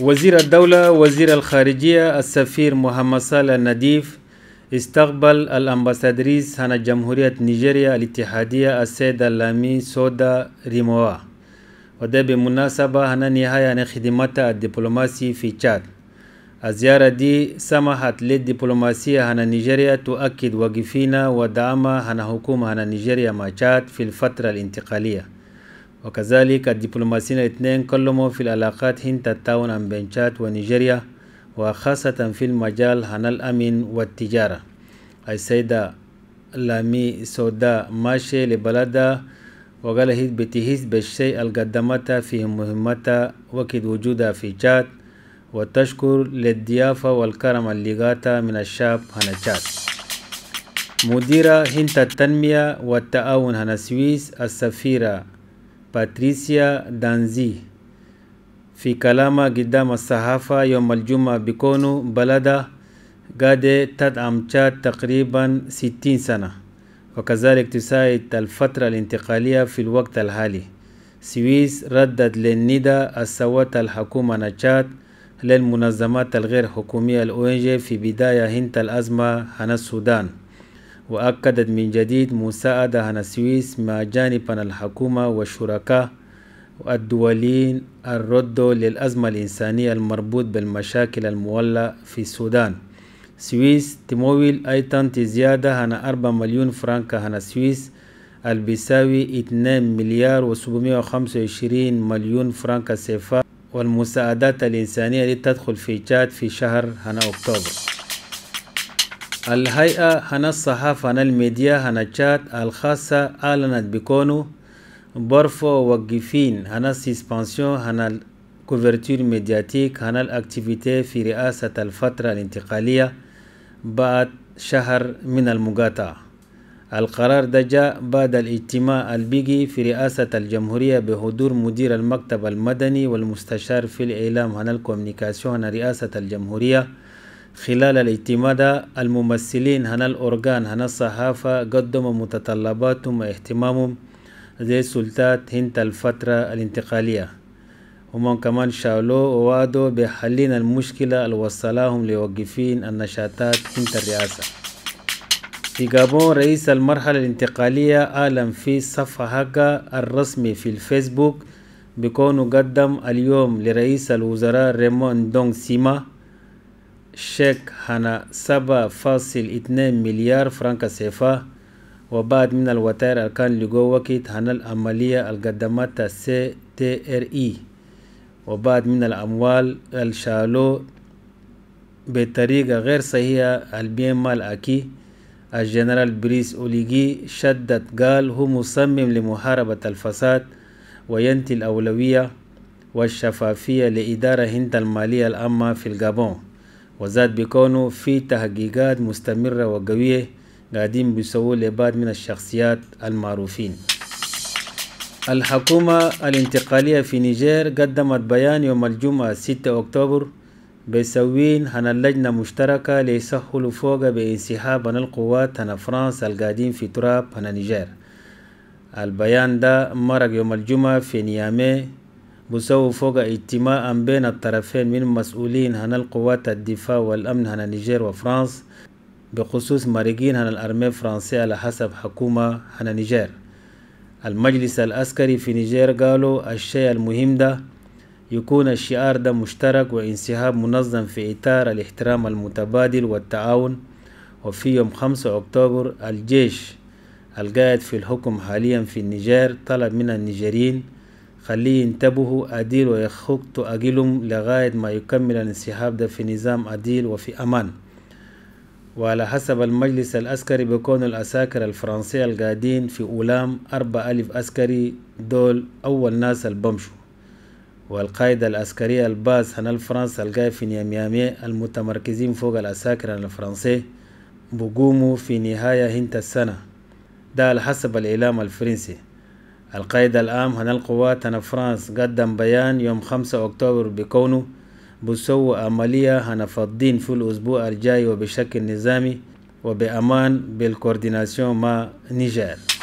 وزير الدولة وزير الخارجية السفير محمد صالح النديف استقبل الأمبسادريس عن جمهورية نيجيريا الاتحادية السيدة لامي سودا ريموا وده بمناسبة هنا نهاية عن خدمتها الدبلوماسي في تشاد الزيارة دي سمحت للدبلوماسية هنا نيجيريا تؤكد وقفينا ودعمها هنا حكومة هنا نيجيريا ماتشات في الفترة الانتقالية وكذلك الدبلوماسيين الاثنين كلهم في العلاقات هند التعاون عن بنشات ونيجيريا وخاصة في المجال هنا الأمن والتجارة السيدة لامي سودا ماشي لبلدة وقال هي بتهز بالشيء اللي في مهمتها وكد وجودها في جاد وتشكر للضيافة والكرم اللقاتا من الشاب هنشات مديرة هند التنمية والتعاون هنا سويس السفيرة باتريسيا دانزي في كلامها قدام الصحافة يوم الجمعة بكون بلدة قد تدعم تشاد تقريبا ستين سنة وكذلك تساعد الفترة الانتقالية في الوقت الحالي سويس ردت للندى السوات الحكومة نشاط للمنظمات الغير حكومية الأونجي في بداية هنت الأزمة عن السودان وأكدت من جديد مساعدة عن السويس مع جانب الحكومة والشركاء الدوليين الرد للأزمة الإنسانية المربوط بالمشاكل المولة في السودان سويس تمول أيضا زيادة عن 4 مليون فرنك عن السويس البيساوي 2 مليار و725 مليون فرنك سيفا والمساعدات الإنسانية دي تدخل في جاد في شهر هنا أكتوبر الهيئة هنا الصحافة هنا الميديا هنا جاد الخاصة أعلنت بكونو برفو وقفين هنا سيسبانسيون هنا الكوفرتور ميدياتيك هنا الأكتيفيتي في رئاسة الفترة الانتقالية بعد شهر من المقاطعة القرار ده جاء بعد الاجتماع البيجي في رئاسة الجمهورية بحضور مدير المكتب المدني والمستشار في الإعلام عن الكوميونيكاسيون رئاسة الجمهورية خلال الاجتماع ده الممثلين هنا الأورغان هنا الصحافة قدموا متطلباتهم واهتمامهم زي سلطات هنت الفترة الانتقالية هم كمان شالوا ووعدوا بحلين المشكلة الوصلاهم ليوقفين لوقفين النشاطات هنت الرئاسة في جابون رئيس المرحلة الانتقالية أعلن في صفحة الرسمي في الفيسبوك بكونه قدم اليوم لرئيس الوزراء ريمون دونغ سيما شيك هنا سبعة فاصل اتنين مليار فرنك سيفا وبعد من الوتائر كان لجو وقت هنا العملية القدمتها سي تي ار اي وبعد من الأموال الشالو بطريقة غير صحيحة مال أكي الجنرال بريس أوليجي شدد قال هو مصمم لمحاربة الفساد وينتي الأولوية والشفافية لإدارة هند المالية الأمة في الجابون وزاد بكونه في تحقيقات مستمرة وقوية قاعدين بيسووا لبعض من الشخصيات المعروفين الحكومة الانتقالية في نيجير قدمت بيان يوم الجمعة 6 أكتوبر بيسوين هنا اللجنة مشتركة ليسهلوا فوق بانسحاب هنا القوات هنا فرنسا القادين في تراب هنا نيجير البيان ده مرق يوم الجمعة في نيامي بسووا فوق اجتماعا بين الطرفين من مسؤولين هنا القوات الدفاع والأمن هنا نيجير وفرنسا بخصوص مرقين هنا الأرمي الفرنسية على حسب حكومة هنا نيجير المجلس العسكري في نيجير قالوا الشيء المهم ده يكون الشعار ده مشترك وانسهاب منظم في إطار الاحترام المتبادل والتعاون وفي يوم 5 أكتوبر الجيش القائد في الحكم حاليا في النيجر طلب من النيجريين خليه ينتبهوا أديل ويخوك تؤجلهم لغاية ما يكمل الانسحاب ده في نظام أديل وفي أمان وعلى حسب المجلس العسكري بيكون العساكر الفرنسية القاعدين في أولام أربع ألف عسكري دول أول ناس البمشو والقائد العسكرية الباز هنا الفرنسا الجاي في نيامي المتمركزين فوق العساكر الفرنسي بقوموا في نهاية هنت السنة ده على حسب الإعلام الفرنسي القائد العام هنا القوات هن فرنسا قدم بيان يوم 5 أكتوبر بكونه بسوء عملية هنفضين في الأسبوع الجاي وبشكل نظامي وبأمان بالكورديناسيون مع نيجير